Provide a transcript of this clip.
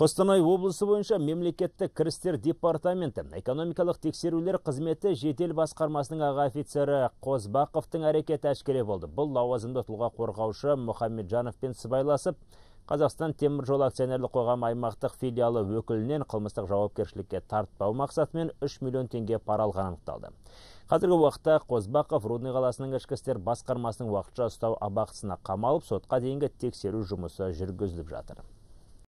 қостанай облысы бойынша мемлекеттік кірістер департаменті экономикалық тексерулер қызметі жетел басқармасының аға офицері қозбақовтың әрекеті әшкере болды бұл лауазымды тұлға қорғаушы мұхамеджановпен сыбайласып қазақстан темір жол акционерлік қоғамы аймақтық филиалы өкілінен қылмыстық жауапкершілікке тартпау мақсатымен 3 миллион теңге пара алғаны анықталды қазіргі уақытта қозбақов рудный қаласының ішкі істер басқармасының уақытша ұстау абақтысына қамалып сотқа дейінгі тексеру жұмысы жүргізіліп жатыр